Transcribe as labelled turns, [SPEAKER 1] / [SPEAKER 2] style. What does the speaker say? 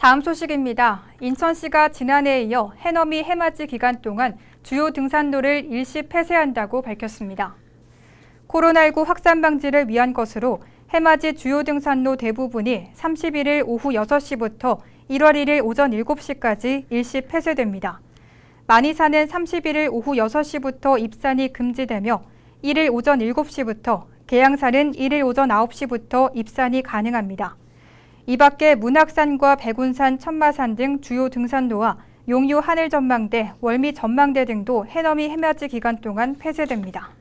[SPEAKER 1] 다음 소식입니다. 인천시가 지난해에 이어 해넘이 해맞이 기간 동안 주요 등산로를 일시 폐쇄한다고 밝혔습니다. 코로나19 확산 방지를 위한 것으로 해맞이 주요 등산로 대부분이 31일 오후 6시부터 1월 1일 오전 7시까지 일시 폐쇄됩니다. 많이 사는 31일 오후 6시부터 입산이 금지되며 1일 오전 7시부터 계양산은 1일 오전 9시부터 입산이 가능합니다. 이 밖에 문학산과 백운산, 천마산 등 주요 등산로와 용유 하늘전망대, 월미전망대 등도 해넘이 해맞이 기간 동안 폐쇄됩니다.